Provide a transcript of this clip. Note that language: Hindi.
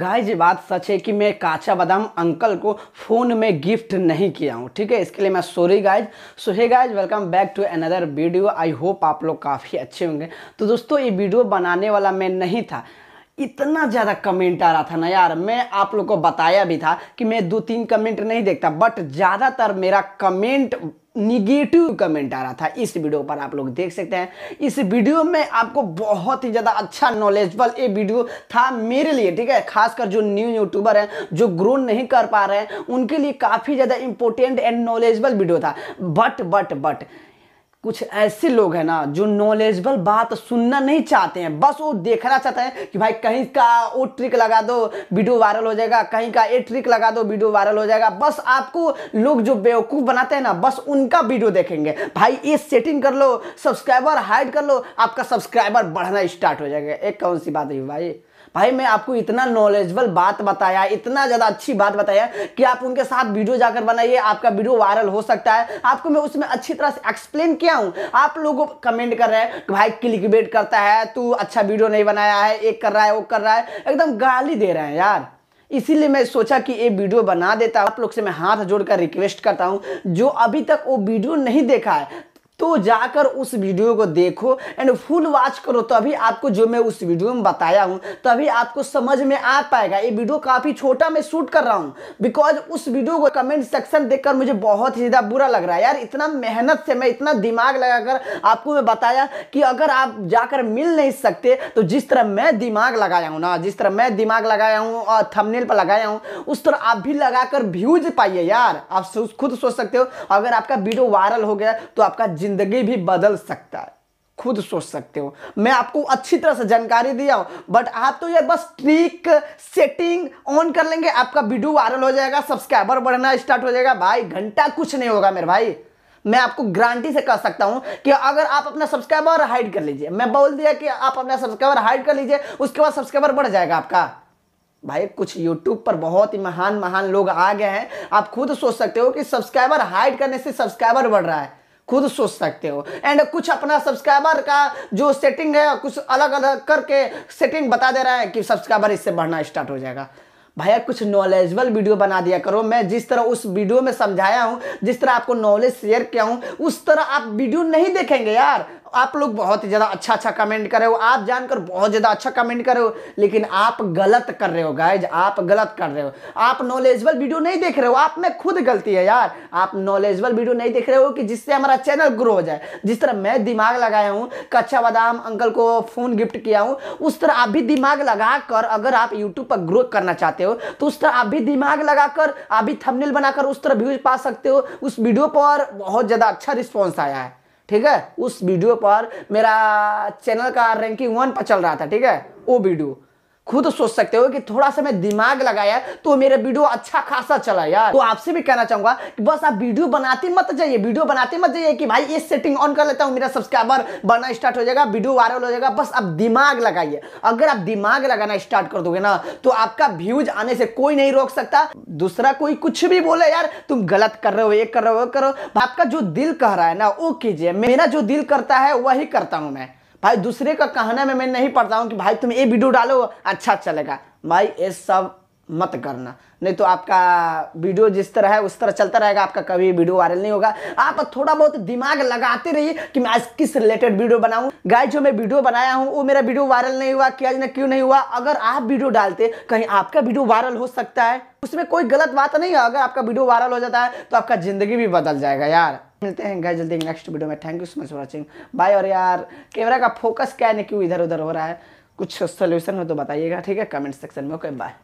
गाइज ये बात सच है कि मैं काचा बादाम अंकल को फ़ोन में गिफ्ट नहीं किया हूँ ठीक है इसके लिए मैं sorry guys so hey guys welcome back to another video I hope आप लोग काफ़ी अच्छे होंगे तो दोस्तों ये वीडियो बनाने वाला मैं नहीं था इतना ज़्यादा कमेंट आ रहा था ना यार मैं आप लोग को बताया भी था कि मैं दो तीन कमेंट नहीं देखता बट ज़्यादातर मेरा कमेंट निगेटिव कमेंट आ रहा था इस वीडियो पर आप लोग देख सकते हैं इस वीडियो में आपको बहुत ही ज़्यादा अच्छा नॉलेजबल ये वीडियो था मेरे लिए ठीक है खासकर जो न्यू यूट्यूबर हैं जो ग्रो नहीं कर पा रहे हैं उनके लिए काफ़ी ज़्यादा इंपॉर्टेंट एंड नॉलेजबल वीडियो था बट बट बट कुछ ऐसे लोग हैं ना जो नॉलेजबल बात सुनना नहीं चाहते हैं बस वो देखना चाहते हैं कि भाई कहीं का वो ट्रिक लगा दो वीडियो वायरल हो जाएगा कहीं का ये ट्रिक लगा दो वीडियो वायरल हो जाएगा बस आपको लोग जो बेवकूफ़ बनाते हैं ना बस उनका वीडियो देखेंगे भाई ये सेटिंग कर लो सब्सक्राइबर हाइड कर लो आपका सब्सक्राइबर बढ़ना स्टार्ट हो जाएगा एक कौन सी बात है भाई भाई मैं आपको इतना नॉलेजबल बात बताया इतना ज़्यादा अच्छी बात बताया कि आप उनके साथ वीडियो जाकर बनाइए आपका वीडियो वायरल हो सकता है आपको मैं उसमें अच्छी तरह से एक्सप्लेन किया हूँ आप लोगों कमेंट कर रहे हैं कि भाई क्लिक करता है तू अच्छा वीडियो नहीं बनाया है एक कर रहा है वो कर रहा है एकदम गाली दे रहे हैं यार इसीलिए मैं सोचा कि ये वीडियो बना देता हूँ आप लोग से मैं हाथ जोड़कर रिक्वेस्ट करता हूँ जो अभी तक वो वीडियो नहीं देखा है तो जाकर उस वीडियो को देखो एंड फुल वॉच करो तभी आपको जो मैं उस वीडियो में बताया हूँ तभी आपको समझ में आ पाएगा ये वीडियो काफ़ी छोटा मैं शूट कर रहा हूँ बिकॉज उस वीडियो को कमेंट सेक्शन देखकर मुझे बहुत ही ज़्यादा बुरा लग रहा है यार इतना मेहनत से मैं इतना दिमाग लगाकर आपको मैं बताया कि अगर आप जाकर मिल नहीं सकते तो जिस तरह मैं दिमाग लगाया हूँ ना जिस तरह मैं दिमाग लगाया हूँ और थंबनेल पर लगाया हूँ उस तरह आप भी लगाकर व्यूज पाइए यार आप खुद सोच सकते हो अगर आपका वीडियो वायरल हो गया तो आपका जिन ज़िंदगी भी बदल सकता है खुद सोच सकते हो मैं आपको अच्छी तरह से जानकारी दिया हूं बट आप तो यार बस ट्रिक सेटिंग ऑन कर लेंगे आपका वीडियो वायरल हो जाएगा सब्सक्राइबर बढ़ना स्टार्ट हो जाएगा भाई घंटा कुछ नहीं होगा मेरे भाई मैं आपको गारंटी से कह सकता हूं कि अगर आप अपना सब्सक्राइबर हाइड कर लीजिए मैं बोल दिया कि आप अपना सब्सक्राइबर हाइड कर लीजिए उसके बाद सब्सक्राइबर बढ़ जाएगा आपका भाई कुछ यूट्यूब पर बहुत ही महान महान लोग आ गए हैं आप खुद सोच सकते हो कि सब्सक्राइबर हाइड करने से सब्सक्राइबर बढ़ रहा है खुद सोच सकते हो एंड कुछ अपना सब्सक्राइबर का जो सेटिंग है कुछ अलग अलग करके सेटिंग बता दे रहा है कि सब्सक्राइबर इससे बढ़ना स्टार्ट हो जाएगा भैया कुछ नॉलेजबल वीडियो बना दिया करो मैं जिस तरह उस वीडियो में समझाया हूँ जिस तरह आपको नॉलेज शेयर किया हूँ उस तरह आप वीडियो नहीं देखेंगे यार आप लोग बहुत ज़्यादा अच्छा अच्छा कमेंट कर रहे हो आप जानकर बहुत ज़्यादा अच्छा कमेंट कर रहे हो लेकिन आप गलत कर रहे हो गाइज आप गलत कर रहे हो आप नॉलेजबल वीडियो नहीं देख रहे हो आप में खुद गलती है यार आप नॉलेजबल वीडियो नहीं देख रहे हो कि जिससे हमारा चैनल ग्रो हो जाए जिस तरह मैं दिमाग लगाया हूँ कच्चा बादाम अंकल को फ़ोन गिफ्ट किया हूँ उस तरह आप भी दिमाग लगा कर अगर आप यूट्यूब पर ग्रोथ करना चाहते हो तो उस तरह आप भी दिमाग लगाकर आप भी थमनेल बनाकर उस तरह व्यूज पा सकते हो उस वीडियो पर बहुत ज़्यादा अच्छा रिस्पॉन्स आया है ठीक है उस वीडियो पर मेरा चैनल का रैंकिंग वन पर चल रहा था ठीक है वो वीडियो खुद सोच सकते हो कि थोड़ा सा मैं दिमाग लगाया तो मेरा वीडियो अच्छा खासा चला यार तो आपसे भी कहना चाहूंगा कि बस आप वीडियो बनाते मत जाइए वीडियो बनाते मत जाइए कि भाई ये सेटिंग ऑन कर लेता हूँ मेरा सब्सक्राइबर बनना स्टार्ट हो जाएगा वीडियो वायरल हो जाएगा बस आप दिमाग लगाइए अगर आप दिमाग लगाना स्टार्ट कर दोगे ना तो आपका व्यूज आने से कोई नहीं रोक सकता दूसरा कोई कुछ भी बोले यार तुम गलत कर रहे हो ये कर रहे हो करो आपका जो दिल कह रहा है ना वो कीजिए मेरा जो दिल करता है वही करता हूँ मैं भाई दूसरे का कहना में मैं नहीं पढ़ता हूँ कि भाई तुम ये वीडियो डालो अच्छा चलेगा भाई ये सब मत करना नहीं तो आपका वीडियो जिस तरह है उस तरह चलता रहेगा आपका कभी वीडियो वायरल नहीं होगा आप थोड़ा बहुत दिमाग लगाते रहिए कि मैं आज किस रिलेटेड वीडियो बनाऊं गाय जो मैं वीडियो बनाया हूं वो मेरा वीडियो वायरल नहीं हुआ क्या ना क्यों नहीं हुआ अगर आप वीडियो डालते कहीं आपका वीडियो वायरल हो सकता है उसमें कोई गलत बात नहीं है अगर आपका वीडियो वायरल हो जाता है तो आपका ज़िंदगी भी बदल जाएगा यार मिलते हैं गाय जल्दी नेक्स्ट वीडियो में thank you so much for watching bye और यार कैमरा का फोकस क्या है क्यों इधर उधर हो रहा है कुछ सोल्यूशन हो तो बताइएगा ठीक है कमेंट सेक्शन में ओके बाय